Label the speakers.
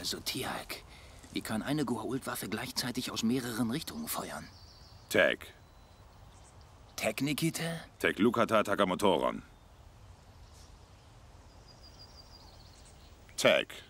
Speaker 1: also, Tiag. Wie kann eine Goa'uld-Waffe gleichzeitig aus mehreren Richtungen feuern? Tag. Tag, Nikita?
Speaker 2: Tag Lukata Takamotoron. Tag.